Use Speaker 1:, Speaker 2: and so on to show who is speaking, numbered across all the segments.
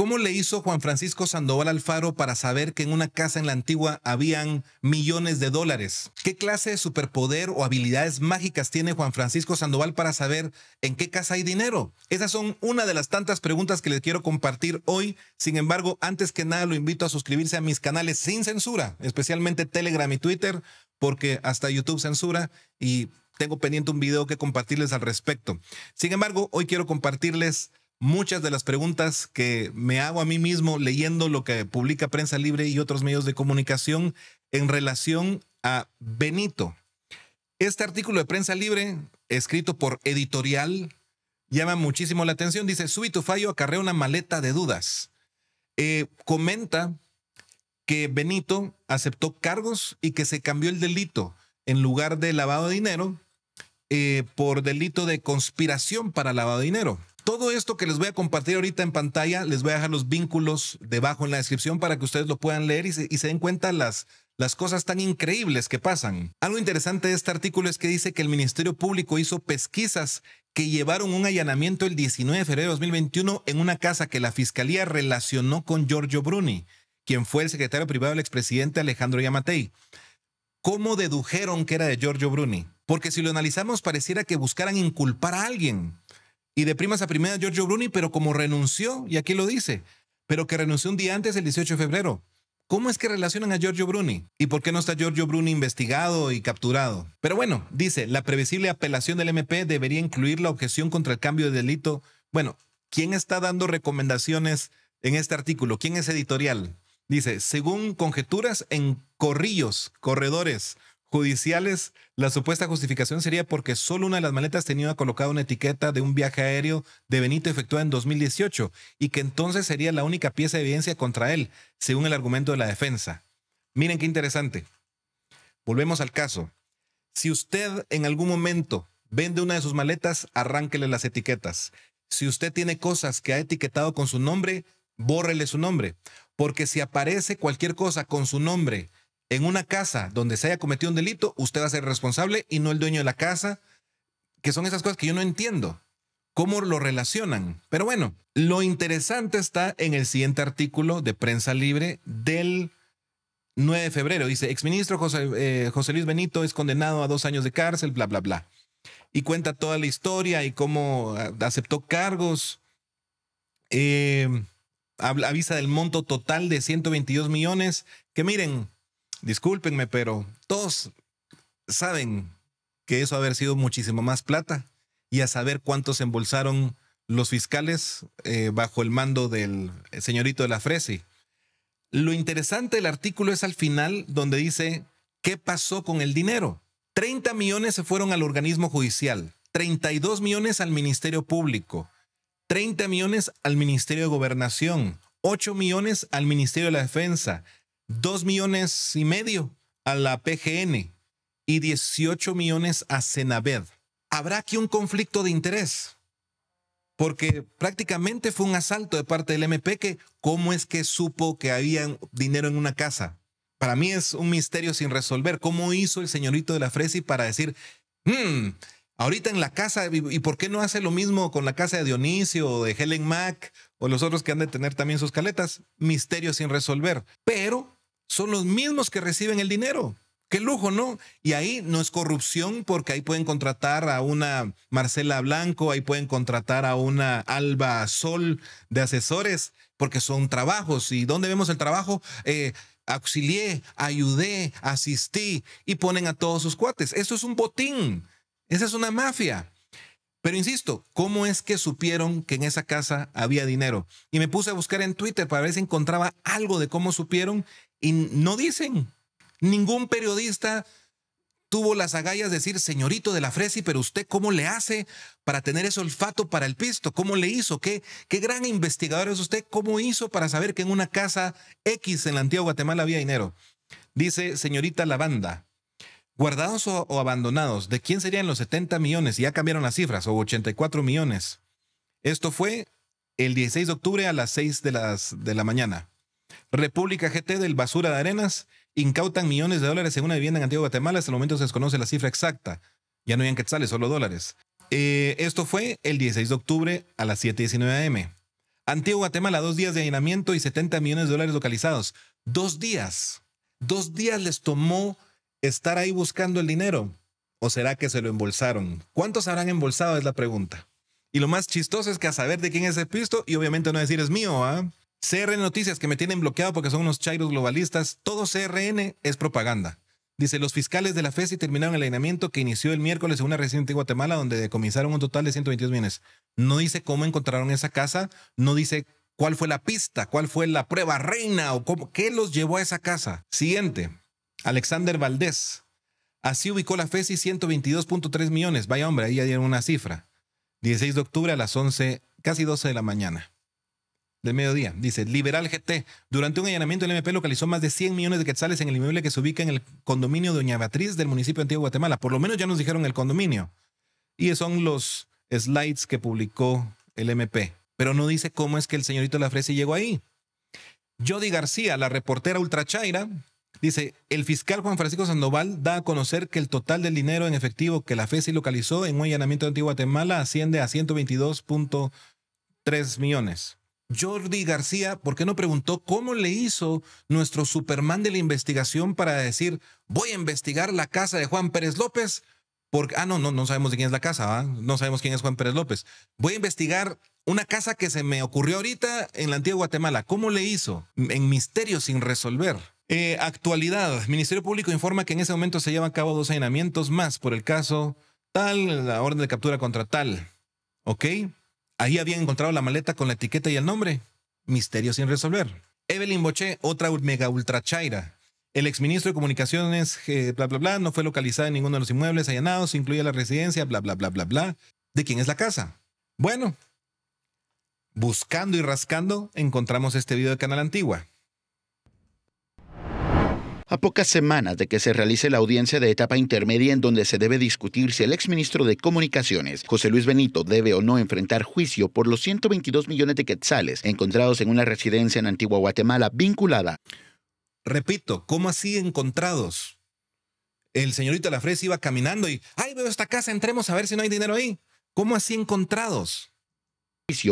Speaker 1: ¿Cómo le hizo Juan Francisco Sandoval Alfaro para saber que en una casa en la antigua habían millones de dólares? ¿Qué clase de superpoder o habilidades mágicas tiene Juan Francisco Sandoval para saber en qué casa hay dinero? Esas son una de las tantas preguntas que les quiero compartir hoy. Sin embargo, antes que nada lo invito a suscribirse a mis canales sin censura, especialmente Telegram y Twitter, porque hasta YouTube censura y tengo pendiente un video que compartirles al respecto. Sin embargo, hoy quiero compartirles muchas de las preguntas que me hago a mí mismo leyendo lo que publica Prensa Libre y otros medios de comunicación en relación a Benito. Este artículo de Prensa Libre, escrito por Editorial, llama muchísimo la atención. Dice, súbito fallo acarrea una maleta de dudas. Eh, comenta que Benito aceptó cargos y que se cambió el delito en lugar de lavado de dinero eh, por delito de conspiración para lavado de dinero. Todo esto que les voy a compartir ahorita en pantalla, les voy a dejar los vínculos debajo en la descripción para que ustedes lo puedan leer y se, den cuenta las, las cosas tan increíbles que pasan. Algo interesante de este artículo es que dice que el Ministerio Público hizo pesquisas que llevaron un allanamiento el 19 de febrero de 2021 en una casa que la Fiscalía relacionó con Giorgio Bruni, quien fue el secretario privado del expresidente Alejandro Yamatei. ¿Cómo dedujeron que era de Giorgio Bruni? Porque si lo analizamos pareciera que buscaran inculpar a alguien, y de primas a primera Giorgio Bruni, pero como renunció, y aquí lo dice, pero que renunció un día antes, el 18 de febrero. ¿Cómo es que relacionan a Giorgio Bruni? ¿Y por qué no está Giorgio Bruni investigado y capturado? Pero bueno, dice, la previsible apelación del MP debería incluir la objeción contra el cambio de delito. Bueno, ¿quién está dando recomendaciones en este artículo? ¿Quién es editorial? Dice, según conjeturas en corrillos, corredores, judiciales, la supuesta justificación sería porque solo una de las maletas tenía colocada una etiqueta de un viaje aéreo de Benito efectuado en 2018 y que entonces sería la única pieza de evidencia contra él, según el argumento de la defensa. Miren qué interesante. Volvemos al caso. Si usted en algún momento vende una de sus maletas, arránquele las etiquetas. Si usted tiene cosas que ha etiquetado con su nombre, bórrele su nombre. Porque si aparece cualquier cosa con su nombre en una casa donde se haya cometido un delito, usted va a ser responsable y no el dueño de la casa, que son esas cosas que yo no entiendo. ¿Cómo lo relacionan? Pero bueno, lo interesante está en el siguiente artículo de Prensa Libre del 9 de febrero. Dice, exministro José, eh, José Luis Benito es condenado a dos años de cárcel, bla, bla, bla. Y cuenta toda la historia y cómo ah, aceptó cargos. Eh, avisa del monto total de 122 millones, que miren, discúlpenme, pero todos saben que eso haber sido muchísimo más plata y a saber cuántos embolsaron los fiscales eh, bajo el mando del señorito de la Fresi. Lo interesante del artículo es al final donde dice qué pasó con el dinero. 30 millones se fueron al organismo judicial, 32 millones al Ministerio Público, 30 millones al Ministerio de Gobernación, 8 millones al Ministerio de la Defensa, 2 millones y medio a la PGN y 18 millones a Senaved. Habrá aquí un conflicto de interés, porque prácticamente fue un asalto de parte del MP que cómo es que supo que había dinero en una casa. Para mí es un misterio sin resolver. ¿Cómo hizo el señorito de la Fresi para decir, hmm, ahorita en la casa, y, por qué no hace lo mismo con la casa de Dionisio o de Helen Mack o los otros que han de tener también sus caletas? Misterio sin resolver. Pero son los mismos que reciben el dinero. Qué lujo, ¿no? Y ahí no es corrupción porque ahí pueden contratar a una Marcela Blanco, ahí pueden contratar a una Alba Sol de asesores, porque son trabajos. ¿Y dónde vemos el trabajo? Eh, auxilié, ayudé, asistí y ponen a todos sus cuates. Eso es un botín, esa es una mafia. Pero insisto, ¿cómo es que supieron que en esa casa había dinero? Y me puse a buscar en Twitter para ver si encontraba algo de cómo supieron y no dicen. Ningún periodista tuvo las agallas de decir, señorito de la Fresi, pero usted cómo le hace para tener ese olfato para el pisto, cómo le hizo, qué, qué gran investigador es usted, cómo hizo para saber que en una casa X en la antigua Guatemala había dinero. Dice, señorita Lavanda, guardados o, abandonados, ¿de quién serían los 70 millones? ya cambiaron las cifras, o 84 millones. Esto fue el 16 de octubre a las 6 de, de la mañana. República GT del Basura de Arenas incautan millones de dólares en una vivienda en Antigua Guatemala. Hasta el momento se desconoce la cifra exacta. Ya no habían quetzales, solo dólares. Eh, esto fue el 16 de octubre a las 7.19 am. Antigua Guatemala, dos días de allanamiento y 70 millones de dólares localizados. Dos días. Dos días les tomó estar ahí buscando el dinero. ¿O será que se lo embolsaron? ¿Cuántos habrán embolsado? Es la pregunta. Y lo más chistoso es que a saber de quién es el pisto y obviamente no decir es mío, ¿ah? CRN Noticias, que me tienen bloqueado porque son unos chairos globalistas. Todo CRN es propaganda. Dice, los fiscales de la FESI terminaron el allanamiento que inició el miércoles en una residencia en Guatemala donde decomisaron un total de 122 millones. No dice cómo encontraron esa casa, no dice cuál fue la pista, cuál fue la prueba reina o qué los llevó a esa casa. Siguiente, Alexander Valdés. Así ubicó la FESI 122.3 millones. Vaya hombre, ahí ya dieron una cifra. 16 de octubre a las 11, casi 12 de la mañana del mediodía. Dice, Liberal GT, durante un allanamiento el MP localizó más de 100 millones de quetzales en el inmueble que se ubica en el condominio Doña Beatriz del municipio de Antiguo Guatemala. Por lo menos ya nos dijeron el condominio. Y son los slides que publicó el MP. Pero no dice cómo es que el señorito La Fresi llegó ahí. Jody García, la reportera ultrachaira, dice, el fiscal Juan Francisco Sandoval da a conocer que el total del dinero en efectivo que la FESI localizó en un allanamiento de Antiguo Guatemala asciende a 122.3 millones. Jordi García, ¿por qué no preguntó cómo le hizo nuestro Superman de la investigación para decir, voy a investigar la casa de Juan Pérez López? Porque, ah, no, no, no sabemos de quién es la casa, no sabemos quién es Juan Pérez López. Voy a investigar una casa que se me ocurrió ahorita en la antigua Guatemala. ¿Cómo le hizo? En misterio sin resolver. Eh, actualidad. Ministerio Público informa que en ese momento se llevan a cabo dos allanamientos más por el caso tal, la orden de captura contra tal. ¿Ok? Ahí habían encontrado la maleta con la etiqueta y el nombre. Misterio sin resolver. Evelyn Boche, otra mega ultra chaira. El exministro de Comunicaciones, eh, bla, bla, bla, no fue localizada en ninguno de los inmuebles allanados, incluye la residencia, bla, bla, bla, bla, bla. ¿De quién es la casa? Bueno, buscando y rascando, encontramos este video de Canal Antigua.
Speaker 2: A pocas semanas de que se realice la audiencia de etapa intermedia en donde se debe discutir si el exministro de Comunicaciones, José Luis Benito, debe o no enfrentar juicio por los 122 millones de quetzales encontrados en una residencia en Antigua Guatemala vinculada.
Speaker 1: Repito, ¿cómo así encontrados? El señorito Lafres iba caminando y, ay, veo esta casa, entremos a ver si no hay dinero ahí.
Speaker 2: ¿Cómo así encontrados?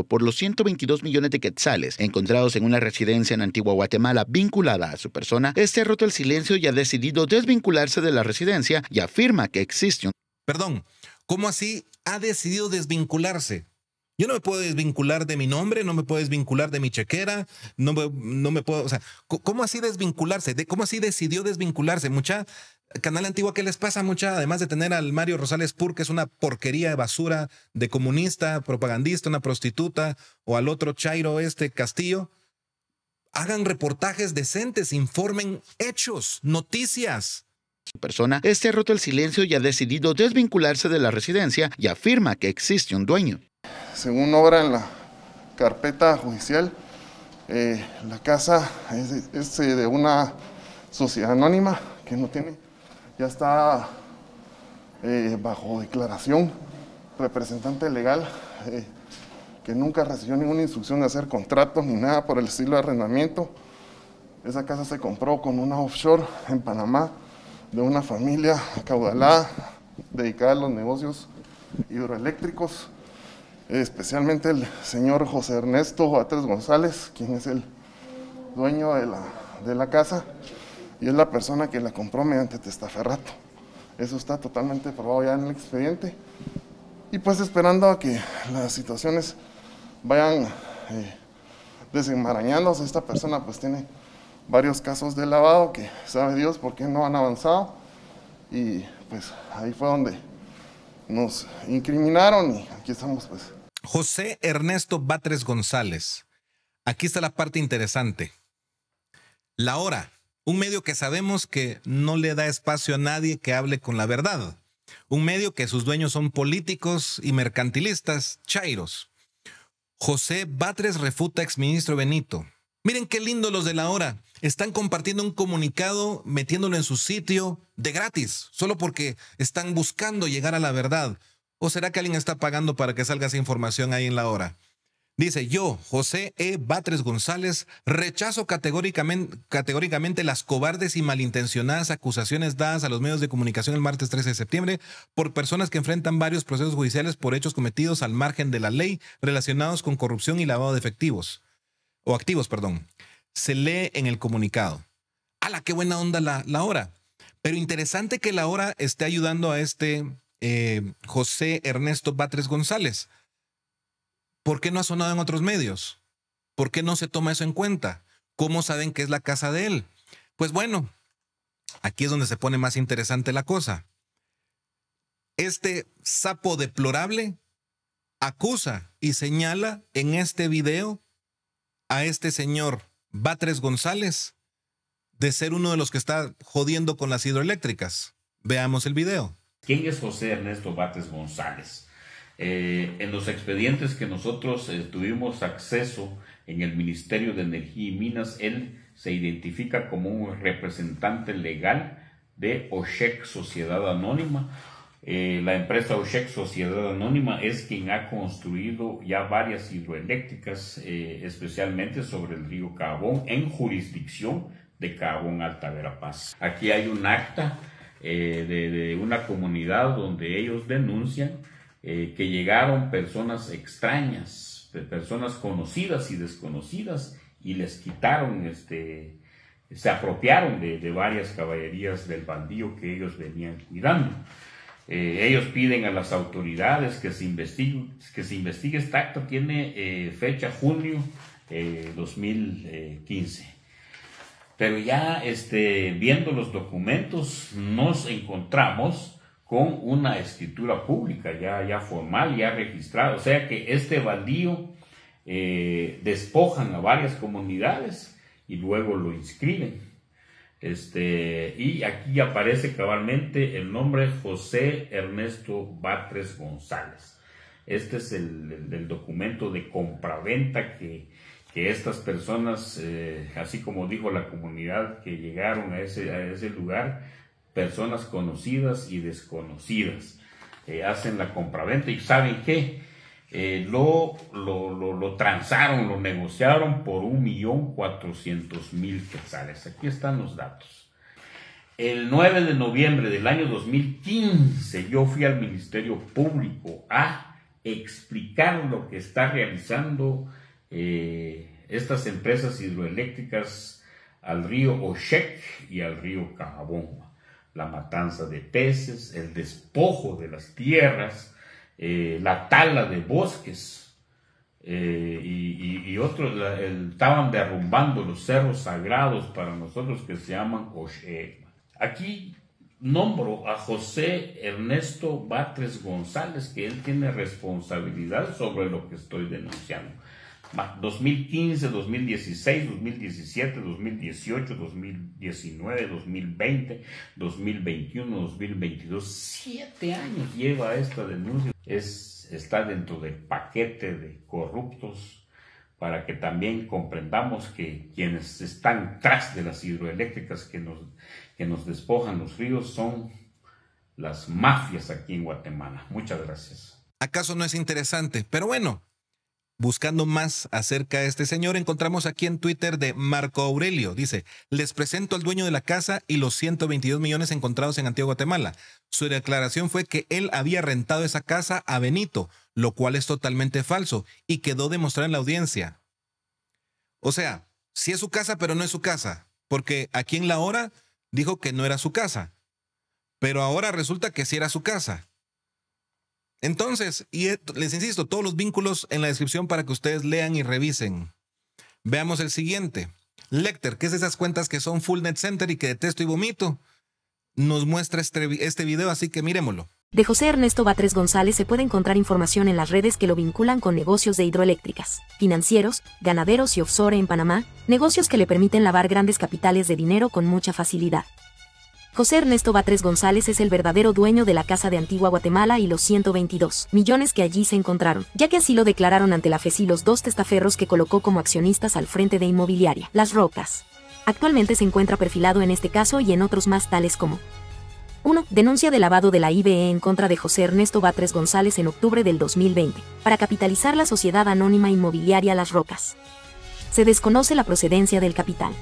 Speaker 2: por los 122 millones de quetzales encontrados en una residencia en Antigua Guatemala vinculada a su persona, este ha roto el silencio y ha decidido desvincularse de la residencia y afirma que existe un...
Speaker 1: Perdón, ¿cómo así ha decidido desvincularse? Yo no me puedo desvincular de mi nombre, no me puedo desvincular de mi chequera, no me, no me puedo, o sea, ¿cómo así desvincularse? ¿Cómo así decidió desvincularse? Mucha, Canal Antigua, ¿qué les pasa mucha? Además de tener al Mario Rosales Pur, que es una porquería de basura de comunista, propagandista, una prostituta, o al otro Chairo este Castillo, hagan reportajes decentes, informen hechos, noticias
Speaker 2: persona, este ha roto el silencio y ha decidido desvincularse de la residencia y afirma que
Speaker 3: existe un dueño. Según obra en la carpeta judicial, eh, la casa es, eh, de una sociedad anónima que no tiene, ya está eh, bajo declaración, representante legal que nunca recibió ninguna instrucción de hacer contratos ni nada por el estilo de arrendamiento. Esa casa se compró con una offshore en Panamá de una familia acaudalada dedicada a los negocios hidroeléctricos especialmente el señor José Ernesto Joatres González, quien es el dueño de la, casa y es la persona que la compró mediante testaferrato. Eso está totalmente probado ya en el expediente. Y pues esperando a que las situaciones vayan eh, desenmarañándose, esta persona pues tiene varios casos de lavado que sabe Dios por qué no han avanzado. Y pues ahí fue donde nos incriminaron y aquí estamos pues.
Speaker 1: José Ernesto Batres González. Aquí está la parte interesante. La hora, un medio que sabemos que no le da espacio a nadie que hable con la verdad. Un medio que sus dueños son políticos y mercantilistas, chairos. José Batres refuta exministro Benito. Miren qué lindo los de la hora. Están compartiendo un comunicado, metiéndolo en su sitio de gratis, solo porque están buscando llegar a la verdad. ¿O será que alguien está pagando para que salga esa información ahí en la hora? Dice, yo, José E. Batres González, rechazo categóricamente, categóricamente, las cobardes y malintencionadas acusaciones dadas a los medios de comunicación el martes 13 de septiembre por personas que enfrentan varios procesos judiciales por hechos cometidos al margen de la ley relacionados con corrupción y lavado de efectivos o activos, perdón, se lee en el comunicado. ¡Hala, qué buena onda la, hora! Pero interesante que la hora esté ayudando a este eh, José Ernesto Batres González. ¿Por qué no ha sonado en otros medios? ¿Por qué no se toma eso en cuenta? ¿Cómo saben que es la casa de él? Pues bueno, aquí es donde se pone más interesante la cosa. Este sapo deplorable acusa y señala en este video a este señor Batres González de ser uno de los que está jodiendo con las hidroeléctricas. Veamos el video.
Speaker 2: ¿Quién es José Ernesto Batres González? Eh, en los expedientes que nosotros eh, tuvimos acceso en el Ministerio de Energía y Minas, él se identifica como un representante legal de OSHEC Sociedad Anónima, eh, la empresa Oshek Sociedad Anónima es quien ha construido ya varias hidroeléctricas, eh, especialmente sobre el río Cabón, en jurisdicción de Cabón Alta Verapaz. Aquí hay un acta eh, de, una comunidad donde ellos denuncian que llegaron personas extrañas, personas conocidas y desconocidas, y les quitaron este, se apropiaron de, varias caballerías del bandío que ellos venían cuidando. Eh, ellos piden a las autoridades que se que se investigue este acto, tiene eh, fecha junio 2015. Eh, Pero ya este, viendo los documentos nos encontramos con una escritura pública, ya, ya formal, ya registrada. O sea que este baldío despojan a varias comunidades y luego lo inscriben. Este, y aquí aparece cabalmente el nombre José Ernesto Batres González. Este es el, documento de compraventa que, que estas personas, eh, así como dijo la comunidad que llegaron a ese, a ese lugar, personas conocidas y desconocidas, eh, hacen la compraventa y saben qué, eh, lo, lo, lo, transaron, lo negociaron por 1.400.000 millón quetzales. Aquí están los datos. El 9 de noviembre del año 2015 yo fui al Ministerio Público a explicar lo que está realizando eh, estas empresas hidroeléctricas al río Ochec y al río Cajabón. La matanza de peces, el despojo de las tierras, eh, la tala de bosques eh, y, otros estaban derrumbando los cerros sagrados para nosotros que se llaman Oshe. Aquí nombro a José Ernesto Batres González, que él tiene responsabilidad sobre lo que estoy denunciando. 2015, 2016, 2017, 2018, 2019, 2020, 2021, 2022. Siete años lleva esta denuncia. Es, está dentro del paquete de corruptos para que también comprendamos que quienes están tras de las hidroeléctricas que nos, que nos despojan los ríos son las mafias aquí en Guatemala. Muchas gracias.
Speaker 1: ¿Acaso no es interesante? Pero bueno. Buscando más acerca de este señor, encontramos aquí en Twitter de Marco Aurelio. Dice, les presento al dueño de la casa y los 122 millones encontrados en Antigua Guatemala. Su declaración fue que él había rentado esa casa a Benito, lo cual es totalmente falso y quedó demostrado en la audiencia. O sea, sí es su casa, pero no es su casa, porque aquí en la hora dijo que no era su casa, pero ahora resulta que sí era su casa. Entonces, y e, les insisto, todos los vínculos en la descripción para que ustedes lean y revisen. Veamos el siguiente. Lecter, que es esas cuentas que son full net center y que detesto y vomito, nos muestra este, este, video, así que miremoslo.
Speaker 4: De José Ernesto Batres González se puede encontrar información en las redes que lo vinculan con negocios de hidroeléctricas, financieros, ganaderos y offshore en Panamá, negocios que le permiten lavar grandes capitales de dinero con mucha facilidad. José Ernesto Batres González es el verdadero dueño de la Casa de Antigua Guatemala y los 122 millones que allí se encontraron, ya que así lo declararon ante la FECI los dos testaferros que colocó como accionistas al frente de Inmobiliaria, Las Rocas. Actualmente se encuentra perfilado en este caso y en otros más tales como 1. Denuncia de lavado de la IBE en contra de José Ernesto Batres González en octubre del 2020, para capitalizar la sociedad anónima inmobiliaria Las Rocas. Se desconoce la procedencia del capital.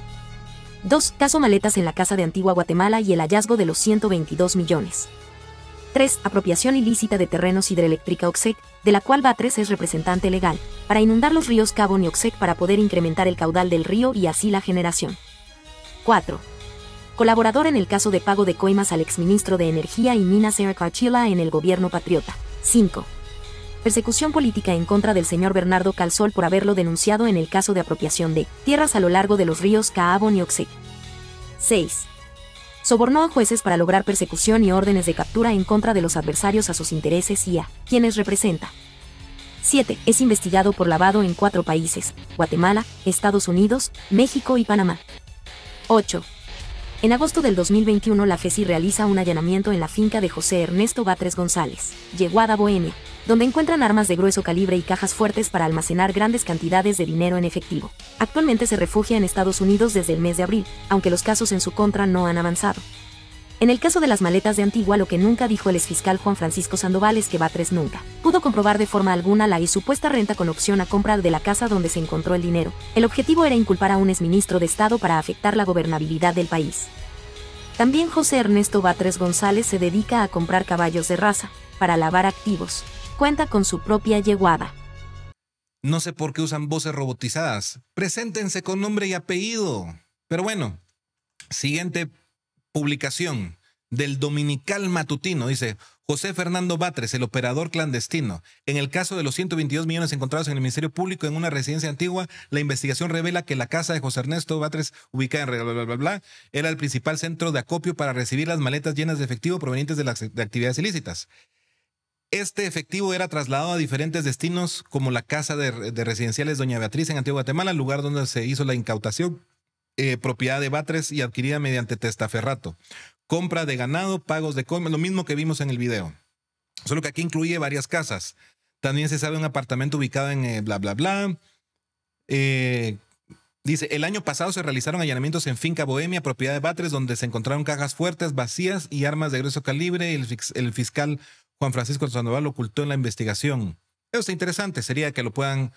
Speaker 4: 2. Caso maletas en la Casa de Antigua Guatemala y el hallazgo de los 122 millones. 3. Apropiación ilícita de terrenos hidroeléctrica OXEC, e de la cual Batres es representante legal, para inundar los ríos Cabo y OXEC e para poder incrementar el caudal del río y así la generación. 4. Colaborador en el caso de pago de coimas al exministro de Energía y Minas Eric Archila en el gobierno patriota. 5 persecución política en contra del señor Bernardo Calzol por haberlo denunciado en el caso de apropiación de tierras a lo largo de los ríos Caabo y Oxe. 6. Sobornó a jueces para lograr persecución y órdenes de captura en contra de los adversarios a sus intereses y a quienes representa. 7. Es investigado por lavado en cuatro países, Guatemala, Estados Unidos, México y Panamá. 8. En agosto del 2021 la FESI realiza un allanamiento en la finca de José Ernesto Batres González, Yeguada Bohemia, donde encuentran armas de grueso calibre y cajas fuertes para almacenar grandes cantidades de dinero en efectivo. Actualmente se refugia en Estados Unidos desde el mes de abril, aunque los casos en su contra no han avanzado. En el caso de las maletas de Antigua, lo que nunca dijo el exfiscal Juan Francisco Sandoval es que Batres nunca pudo comprobar de forma alguna la y supuesta renta con opción a compra de la casa donde se encontró el dinero. El objetivo era inculpar a un exministro de Estado para afectar la gobernabilidad del país. También José Ernesto Batres González se dedica a comprar caballos de raza, para lavar activos. Cuenta con su propia yeguada.
Speaker 1: No sé por qué usan voces robotizadas. Preséntense con nombre y apellido. Pero bueno, siguiente publicación del Dominical Matutino, dice José Fernando Batres, el operador clandestino. En el caso de los 122 millones encontrados en el Ministerio Público en una residencia antigua, la investigación revela que la casa de José Ernesto Batres, ubicada en bla, era el principal centro de acopio para recibir las maletas llenas de efectivo provenientes de, las, actividades ilícitas. Este efectivo era trasladado a diferentes destinos como la casa de, de residenciales Doña Beatriz en Antigua Guatemala, lugar donde se hizo la incautación eh, propiedad de Batres y adquirida mediante testaferrato. Compra de ganado, pagos de coima, lo mismo que vimos en el video. Solo que aquí incluye varias casas. También se sabe un apartamento ubicado en eh, bla, bla, bla. Eh, dice, el año pasado se realizaron allanamientos en Finca Bohemia, propiedad de Batres, donde se encontraron cajas fuertes, vacías y armas de grueso calibre. El, fiscal Juan Francisco Sandoval lo ocultó en la investigación. Eso está interesante, sería que lo puedan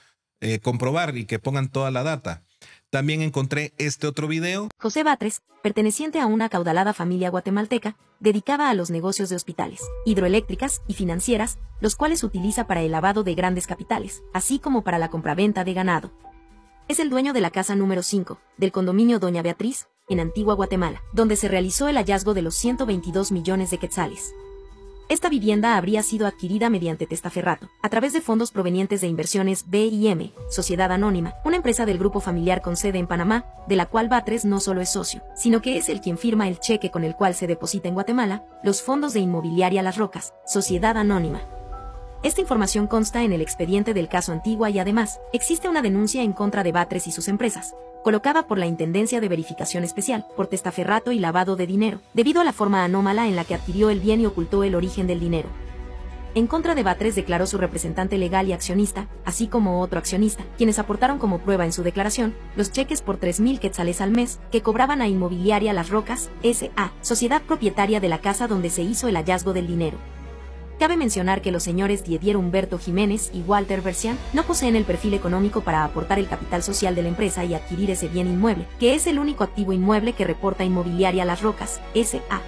Speaker 1: comprobar y que pongan toda la data. También encontré este otro video.
Speaker 4: José Batres, perteneciente a una caudalada familia guatemalteca, dedicaba a los negocios de hospitales, hidroeléctricas y financieras, los cuales utiliza para el lavado de grandes capitales, así como para la compraventa de ganado. Es el dueño de la casa número 5, del condominio Doña Beatriz, en Antigua Guatemala, donde se realizó el hallazgo de los 122 millones de quetzales. Esta vivienda habría sido adquirida mediante testaferrato, a través de fondos provenientes de inversiones B&M, Sociedad Anónima, una empresa del grupo familiar con sede en Panamá, de la cual Batres no solo es socio, sino que es el quien firma el cheque con el cual se deposita en Guatemala los fondos de Inmobiliaria Las Rocas, Sociedad Anónima. Esta información consta en el expediente del caso Antigua y además, existe una denuncia en contra de Batres y sus empresas, colocada por la Intendencia de Verificación Especial, por testaferrato y lavado de dinero, debido a la forma anómala en la que adquirió el bien y ocultó el origen del dinero. En contra de Batres declaró su representante legal y accionista, así como otro accionista, quienes aportaron como prueba en su declaración los cheques por 3.000 quetzales al mes que cobraban a Inmobiliaria Las Rocas, S.A., sociedad propietaria de la casa donde se hizo el hallazgo del dinero. Cabe mencionar que los señores Diedier Humberto Jiménez y Walter Bercian no poseen el perfil económico para aportar el capital social de la empresa y adquirir ese bien inmueble, que es el único activo inmueble que reporta Inmobiliaria Las Rocas, S.A.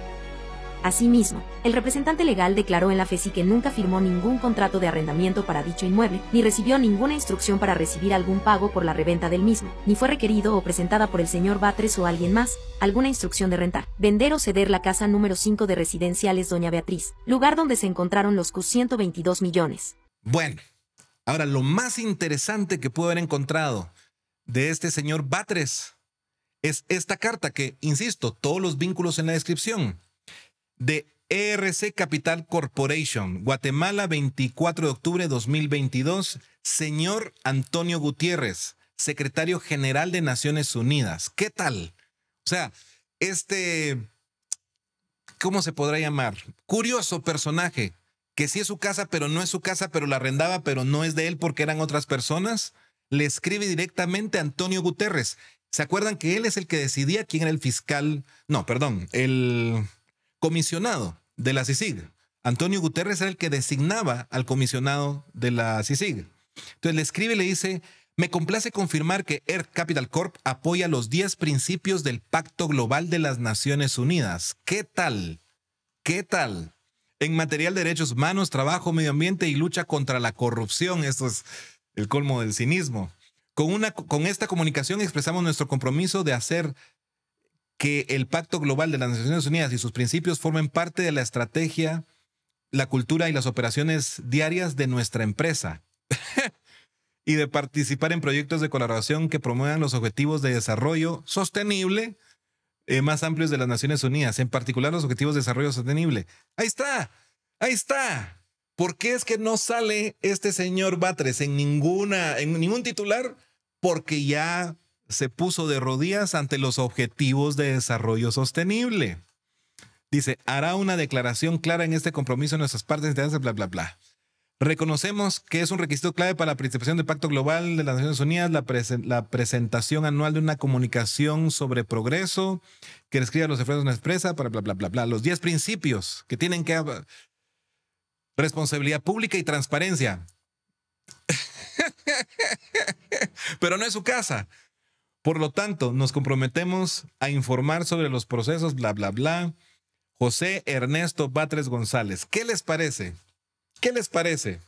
Speaker 4: Asimismo, el representante legal declaró en la FESI que nunca firmó ningún contrato de arrendamiento para dicho inmueble, ni recibió ninguna instrucción para recibir algún pago por la reventa del mismo, ni fue requerido o presentada por el señor Batres o alguien más, alguna instrucción de rentar, vender o ceder la casa número 5 de residenciales Doña Beatriz, lugar donde se encontraron los Q122 millones.
Speaker 1: Bueno, ahora lo más interesante que puedo haber encontrado de este señor Batres es esta carta que, insisto, todos los vínculos en la descripción de ERC Capital Corporation, Guatemala, 24 de octubre de 2022, señor Antonio Gutiérrez, secretario general de Naciones Unidas. ¿Qué tal? O sea, este, ¿cómo se podrá llamar? Curioso personaje, que sí es su casa, pero no es su casa, pero la arrendaba, pero no es de él porque eran otras personas, le escribe directamente a Antonio Gutiérrez. ¿Se acuerdan que él es el que decidía quién era el fiscal? No, perdón, el comisionado de la CICIG. Antonio Guterres era el que designaba al comisionado de la CICIG. Entonces le escribe y le dice, me complace confirmar que Earth Capital Corp apoya los 10 principios del Pacto Global de las Naciones Unidas. ¿Qué tal? ¿Qué tal? En material de derechos humanos, trabajo, medio ambiente y lucha contra la corrupción. Esto es el colmo del cinismo. con esta comunicación expresamos nuestro compromiso de hacer que el Pacto Global de las Naciones Unidas y sus principios formen parte de la estrategia, la cultura y las operaciones diarias de nuestra empresa. y de participar en proyectos de colaboración que promuevan los objetivos de desarrollo sostenible eh, más amplios de las Naciones Unidas, en particular los objetivos de desarrollo sostenible. Ahí está, ahí está. ¿Por qué es que no sale este señor Batres en ninguna, en ningún titular? Porque ya se puso de rodillas ante los objetivos de desarrollo sostenible. Dice, hará una declaración clara en este compromiso en nuestras partes, bla, bla, bla. Reconocemos que es un requisito clave para la participación del Pacto Global de las Naciones Unidas la, presentación anual de una comunicación sobre progreso que describa los esfuerzos de una empresa para bla, bla, bla, bla. Los 10 principios que tienen que... Responsabilidad pública y transparencia. Pero no es su casa. Por lo tanto, nos comprometemos a informar sobre los procesos, bla, bla, bla. José Ernesto Batres González, ¿qué les parece? ¿Qué les parece?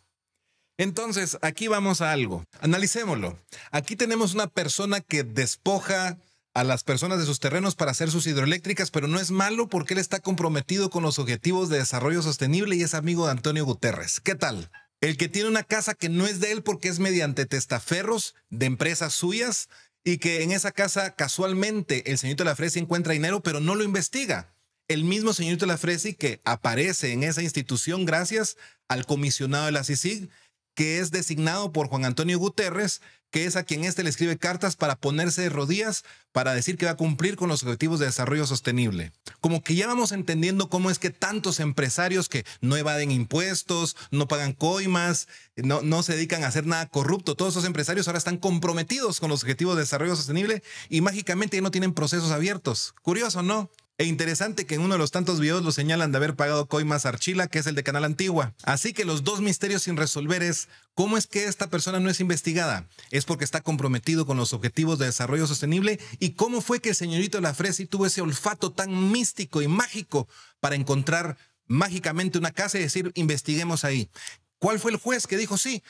Speaker 1: Entonces, aquí vamos a algo. Analicémoslo. Aquí tenemos una persona que despoja a las personas de sus terrenos para hacer sus hidroeléctricas, pero no es malo porque él está comprometido con los objetivos de desarrollo sostenible y es amigo de Antonio Guterres. ¿Qué tal? El que tiene una casa que no es de él porque es mediante testaferros de empresas suyas y que en esa casa casualmente el señorito Lafresi encuentra dinero, pero no lo investiga. El mismo señorito Lafresi que aparece en esa institución gracias al comisionado de la CICIG, que es designado por Juan Antonio Guterres que es a quien éste le escribe cartas para ponerse de rodillas para decir que va a cumplir con los objetivos de desarrollo sostenible. Como que ya vamos entendiendo cómo es que tantos empresarios que no evaden impuestos, no pagan coimas, no, no se dedican a hacer nada corrupto, todos esos empresarios ahora están comprometidos con los objetivos de desarrollo sostenible y mágicamente ya no tienen procesos abiertos. Curioso, ¿no? E interesante que en uno de los tantos videos lo señalan de haber pagado coimas Archila, que es el de Canal Antigua. Así que los dos misterios sin resolver es cómo es que esta persona no es investigada. Es porque está comprometido con los objetivos de desarrollo sostenible y cómo fue que el señorito Lafresi tuvo ese olfato tan místico y mágico para encontrar mágicamente una casa y decir, investiguemos ahí. ¿Cuál fue el juez que dijo, sí,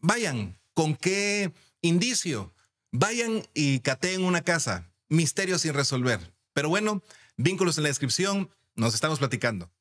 Speaker 1: vayan, con qué indicio? Vayan y cateen una casa. Misterio sin resolver. Pero bueno, Vínculos en la descripción. Nos estamos platicando.